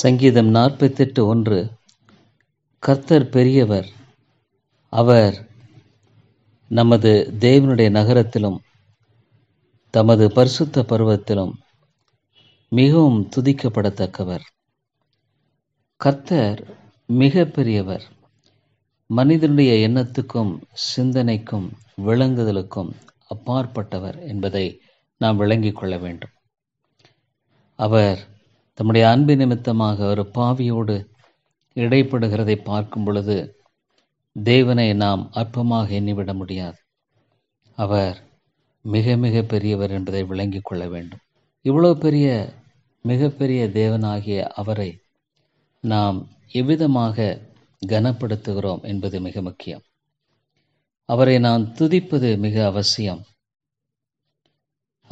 சங்கீதம் நாற்பத்தெட்டு ஒன்று கர்த்தர் பெரியவர் அவர் நமது தேவனுடைய நகரத்திலும் தமது பரிசுத்த பருவத்திலும் மிகவும் துதிக்கப்படத்தக்கவர் கர்த்தர் மிக பெரியவர் மனிதனுடைய எண்ணத்துக்கும் சிந்தனைக்கும் விளங்குதலுக்கும் அப்பாற்பட்டவர் என்பதை நாம் விளங்கிக் கொள்ள வேண்டும் அவர் தம்முடைய அன்பு நிமித்தமாக ஒரு பாவியோடு இடைப்படுகிறதை பார்க்கும் பொழுது தேவனை நாம் அற்பமாக எண்ணிவிட முடியாது அவர் மிக மிக பெரியவர் என்பதை விளங்கிக் கொள்ள வேண்டும் இவ்வளோ பெரிய மிகப்பெரிய தேவனாகிய அவரை நாம் எவ்விதமாக கனப்படுத்துகிறோம் என்பது மிக முக்கியம் அவரை நாம் துதிப்பது மிக அவசியம்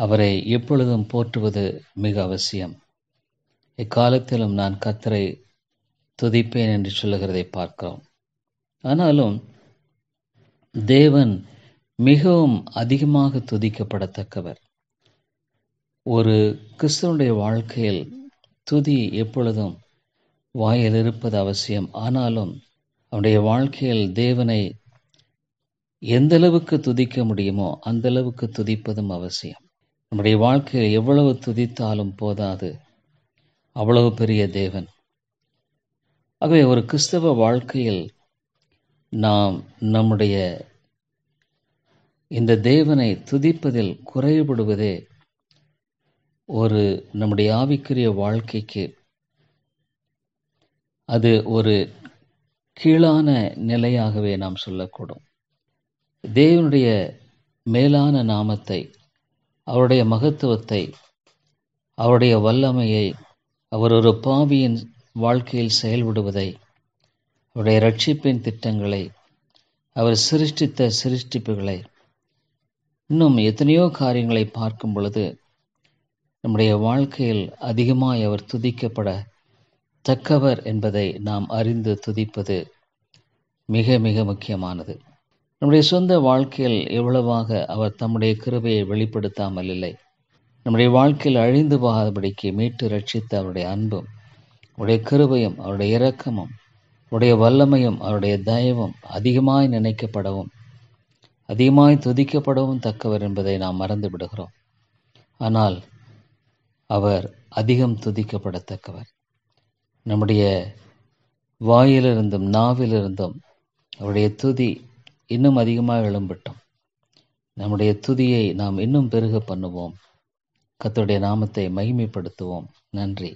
அவரை எப்பொழுதும் போற்றுவது மிக அவசியம் எக்காலத்திலும் நான் கத்தரை துதிப்பேன் என்று சொல்லுகிறதை பார்க்கிறோம் ஆனாலும் தேவன் மிகவும் அதிகமாக துதிக்கப்படத்தக்கவர் ஒரு கிறிஸ்தனுடைய வாழ்க்கையில் துதி எப்பொழுதும் வாயில் இருப்பது அவசியம் ஆனாலும் அவனுடைய வாழ்க்கையில் தேவனை எந்த அளவுக்கு துதிக்க முடியுமோ அந்த அளவுக்கு துதிப்பதும் அவசியம் நம்முடைய வாழ்க்கையில் எவ்வளவு துதித்தாலும் போதாது அவ்வளவு பெரிய தேவன் ஆகவே ஒரு கிறிஸ்தவ வாழ்க்கையில் நாம் நம்முடைய இந்த தேவனை துதிப்பதில் குறைபடுவதே ஒரு நம்முடைய ஆவிக்குரிய வாழ்க்கைக்கு அது ஒரு கீழான நிலையாகவே நாம் சொல்லக்கூடும் தேவனுடைய மேலான நாமத்தை அவருடைய மகத்துவத்தை அவருடைய வல்லமையை அவர் ஒரு பாவியின் வாழ்க்கையில் செயல்படுவதை அவருடைய ரட்சிப்பின் திட்டங்களை அவர் சிருஷ்டித்த சிருஷ்டிப்புகளை இன்னும் எத்தனையோ காரியங்களை பார்க்கும் பொழுது நம்முடைய வாழ்க்கையில் அதிகமாய் அவர் துதிக்கப்பட தக்கவர் என்பதை நாம் அறிந்து துதிப்பது மிக மிக முக்கியமானது நம்முடைய சொந்த வாழ்க்கையில் எவ்வளவாக அவர் தம்முடைய கிருபையை வெளிப்படுத்தாமல் இல்லை நம்முடைய வாழ்க்கையில் அழிந்து போகாதபடிக்கு மீட்டு ரட்சித்த அவருடைய அன்பும் அவருடைய கிருபையும் அவருடைய இரக்கமும் அவருடைய வல்லமையும் அவருடைய தயவும் அதிகமாய் நினைக்கப்படவும் அதிகமாய் துதிக்கப்படவும் தக்கவர் என்பதை நாம் மறந்து விடுகிறோம் ஆனால் அவர் அதிகம் துதிக்கப்படத்தக்கவர் நம்முடைய வாயிலிருந்தும் நாவிலிருந்தும் அவருடைய துதி இன்னும் அதிகமாக எழும்பட்டோம் நம்முடைய துதியை நாம் இன்னும் பெருக பண்ணுவோம் கத்துடைய நாமத்தை மகிமைப்படுத்துவோம் நன்றி